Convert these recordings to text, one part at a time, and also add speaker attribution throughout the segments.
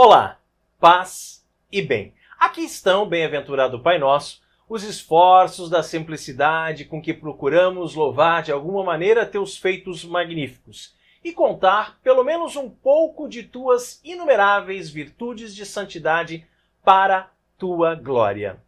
Speaker 1: Olá, paz e bem. Aqui estão, bem-aventurado Pai Nosso, os esforços da simplicidade com que procuramos louvar de alguma maneira teus feitos magníficos e contar pelo menos um pouco de tuas inumeráveis virtudes de santidade para tua glória.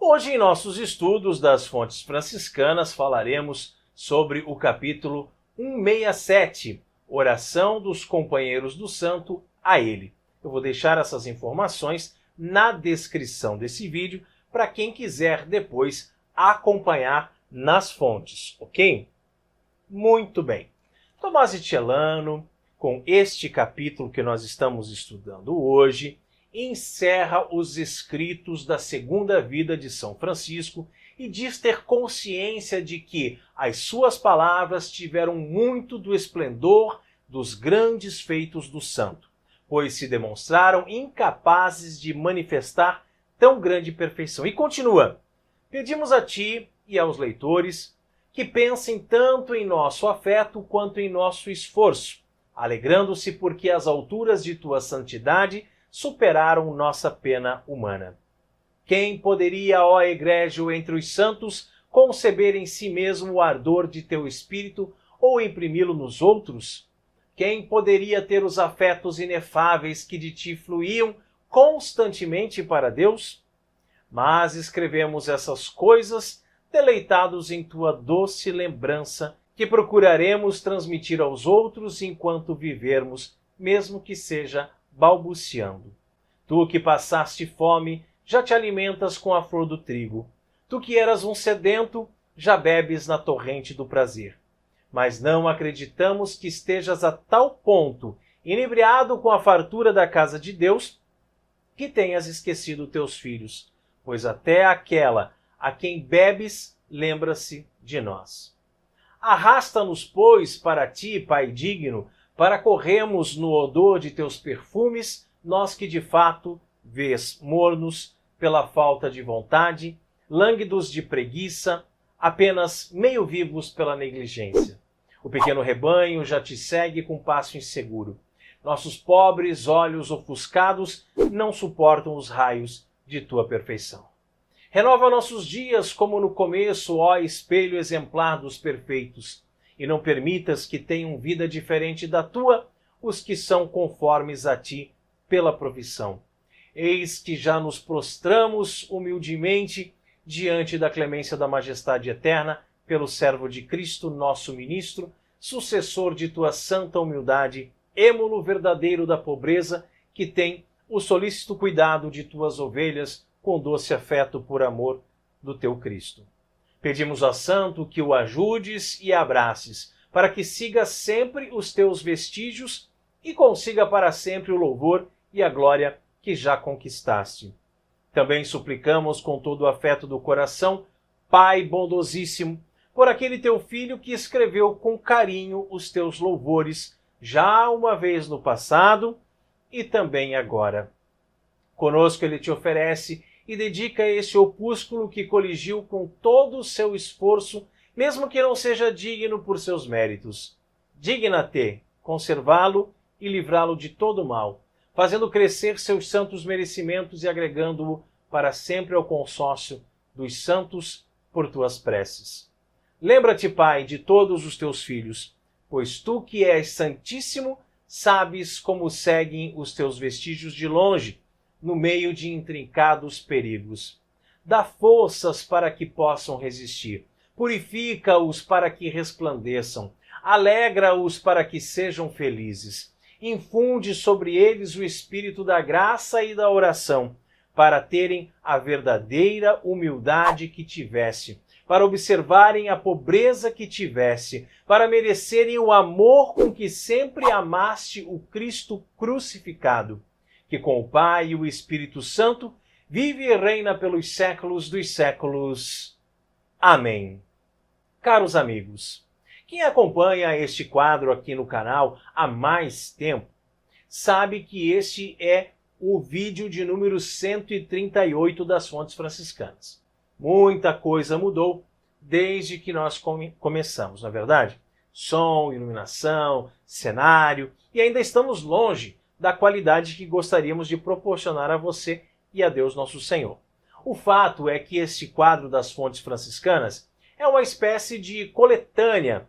Speaker 1: Hoje, em nossos estudos das fontes franciscanas, falaremos sobre o capítulo 167, Oração dos Companheiros do Santo a Ele. Eu vou deixar essas informações na descrição desse vídeo para quem quiser depois acompanhar nas fontes, ok? Muito bem. Tomás de Tielano, com este capítulo que nós estamos estudando hoje, encerra os escritos da segunda vida de São Francisco e diz ter consciência de que as suas palavras tiveram muito do esplendor dos grandes feitos do santo, pois se demonstraram incapazes de manifestar tão grande perfeição. E continua: Pedimos a ti e aos leitores que pensem tanto em nosso afeto quanto em nosso esforço, alegrando-se porque as alturas de tua santidade superaram nossa pena humana. Quem poderia, ó egrégio entre os santos, conceber em si mesmo o ardor de teu espírito ou imprimi-lo nos outros? Quem poderia ter os afetos inefáveis que de ti fluíam constantemente para Deus? Mas escrevemos essas coisas deleitados em tua doce lembrança, que procuraremos transmitir aos outros enquanto vivermos, mesmo que seja balbuciando: Tu que passaste fome, já te alimentas com a flor do trigo. Tu que eras um sedento, já bebes na torrente do prazer. Mas não acreditamos que estejas a tal ponto inebriado com a fartura da casa de Deus que tenhas esquecido teus filhos, pois até aquela a quem bebes lembra-se de nós. Arrasta-nos, pois, para ti, Pai digno, para corremos no odor de teus perfumes, nós que de fato vês mornos pela falta de vontade, lânguidos de preguiça, apenas meio vivos pela negligência. O pequeno rebanho já te segue com passo inseguro. Nossos pobres olhos ofuscados não suportam os raios de tua perfeição. Renova nossos dias como no começo, ó espelho exemplar dos perfeitos e não permitas que tenham vida diferente da tua os que são conformes a ti pela provisão. Eis que já nos prostramos humildemente diante da clemência da majestade eterna, pelo servo de Cristo, nosso ministro, sucessor de tua santa humildade, êmulo verdadeiro da pobreza, que tem o solícito cuidado de tuas ovelhas com doce afeto por amor do teu Cristo. Pedimos a Santo que o ajudes e abraces, para que siga sempre os teus vestígios e consiga para sempre o louvor e a glória que já conquistaste. Também suplicamos com todo o afeto do coração, Pai bondosíssimo, por aquele teu filho que escreveu com carinho os teus louvores, já uma vez no passado e também agora. Conosco ele te oferece e dedica esse opúsculo que coligiu com todo o seu esforço, mesmo que não seja digno por seus méritos. Digna-te conservá-lo e livrá-lo de todo mal, fazendo crescer seus santos merecimentos e agregando-o para sempre ao consórcio dos santos por tuas preces. Lembra-te, Pai, de todos os teus filhos, pois tu que és santíssimo, sabes como seguem os teus vestígios de longe no meio de intrincados perigos. Dá forças para que possam resistir, purifica-os para que resplandeçam, alegra-os para que sejam felizes. Infunde sobre eles o espírito da graça e da oração, para terem a verdadeira humildade que tivesse, para observarem a pobreza que tivesse, para merecerem o amor com que sempre amaste o Cristo crucificado que com o Pai e o Espírito Santo vive e reina pelos séculos dos séculos. Amém. Caros amigos, quem acompanha este quadro aqui no canal há mais tempo sabe que este é o vídeo de número 138 das Fontes Franciscanas. Muita coisa mudou desde que nós come começamos, na é verdade? Som, iluminação, cenário, e ainda estamos longe da qualidade que gostaríamos de proporcionar a você e a Deus Nosso Senhor. O fato é que este quadro das fontes franciscanas é uma espécie de coletânea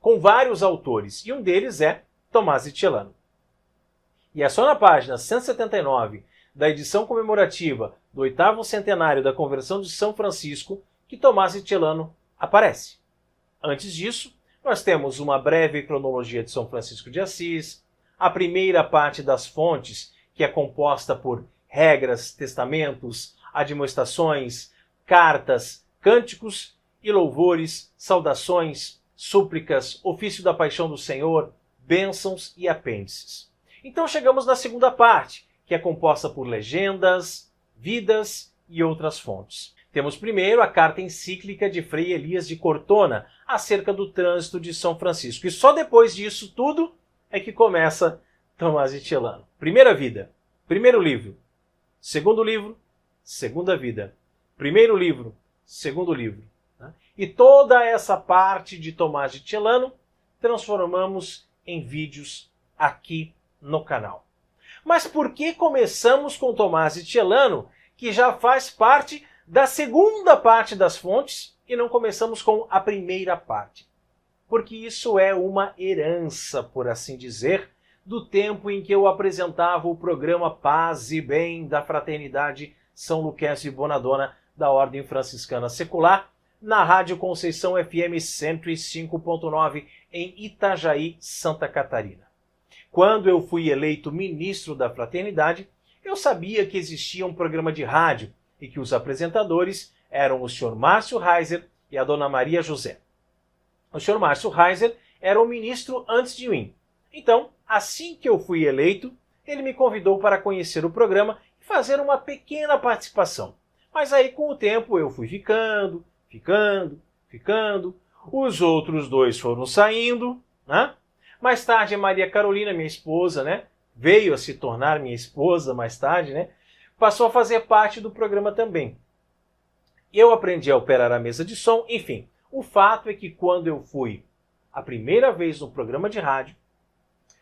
Speaker 1: com vários autores, e um deles é Tomás Itielano. E é só na página 179 da edição comemorativa do oitavo centenário da conversão de São Francisco que Tomás Itielano aparece. Antes disso, nós temos uma breve cronologia de São Francisco de Assis, a primeira parte das fontes, que é composta por regras, testamentos, admoestações, cartas, cânticos e louvores, saudações, súplicas, ofício da paixão do Senhor, bênçãos e apêndices. Então chegamos na segunda parte, que é composta por legendas, vidas e outras fontes. Temos primeiro a carta encíclica de Frei Elias de Cortona acerca do trânsito de São Francisco. E só depois disso tudo é que começa Tomás de Celano. Primeira vida, primeiro livro. Segundo livro, segunda vida. Primeiro livro, segundo livro. Né? E toda essa parte de Tomás de Celano transformamos em vídeos aqui no canal. Mas por que começamos com Tomás de Celano, que já faz parte da segunda parte das fontes, e não começamos com a primeira parte? porque isso é uma herança, por assim dizer, do tempo em que eu apresentava o programa Paz e Bem da Fraternidade São Luquense e Bonadona da Ordem Franciscana Secular, na Rádio Conceição FM 105.9 em Itajaí, Santa Catarina. Quando eu fui eleito ministro da Fraternidade, eu sabia que existia um programa de rádio e que os apresentadores eram o Sr. Márcio Reiser e a Dona Maria José. O senhor Márcio Reiser era o ministro antes de mim. Então, assim que eu fui eleito, ele me convidou para conhecer o programa e fazer uma pequena participação. Mas aí, com o tempo, eu fui ficando, ficando, ficando. Os outros dois foram saindo, né? Mais tarde, a Maria Carolina, minha esposa, né? Veio a se tornar minha esposa mais tarde, né? Passou a fazer parte do programa também. Eu aprendi a operar a mesa de som, enfim. O fato é que quando eu fui a primeira vez no programa de rádio,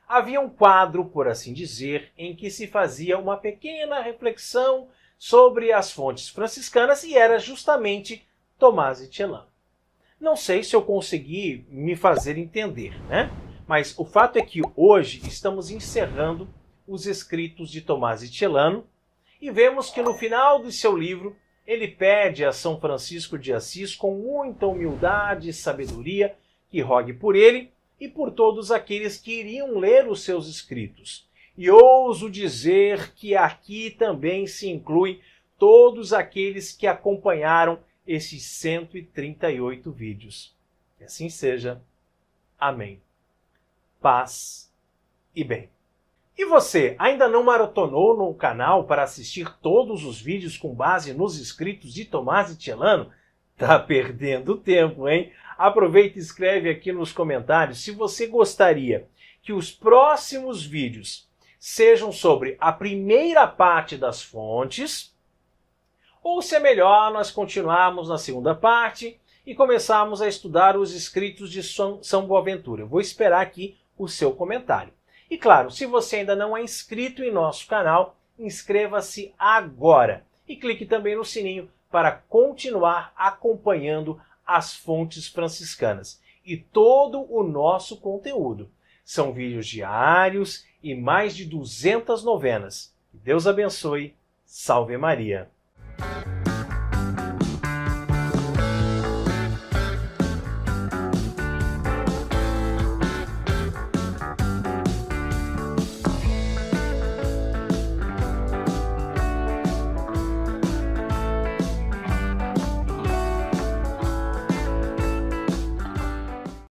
Speaker 1: havia um quadro, por assim dizer, em que se fazia uma pequena reflexão sobre as fontes franciscanas e era justamente Tomás de Tchelan. Não sei se eu consegui me fazer entender, né? Mas o fato é que hoje estamos encerrando os escritos de Tomás de Celano e vemos que no final do seu livro ele pede a São Francisco de Assis com muita humildade e sabedoria que rogue por ele e por todos aqueles que iriam ler os seus escritos. E ouso dizer que aqui também se incluem todos aqueles que acompanharam esses 138 vídeos. Que assim seja. Amém. Paz e bem. E você, ainda não maratonou no canal para assistir todos os vídeos com base nos escritos de Tomás de Celano? Tá perdendo tempo, hein? Aproveita e escreve aqui nos comentários se você gostaria que os próximos vídeos sejam sobre a primeira parte das fontes, ou se é melhor nós continuarmos na segunda parte e começarmos a estudar os escritos de São Boaventura. Eu vou esperar aqui o seu comentário. E claro, se você ainda não é inscrito em nosso canal, inscreva-se agora e clique também no sininho para continuar acompanhando as fontes franciscanas e todo o nosso conteúdo. São vídeos diários e mais de 200 novenas. Deus abençoe. Salve Maria!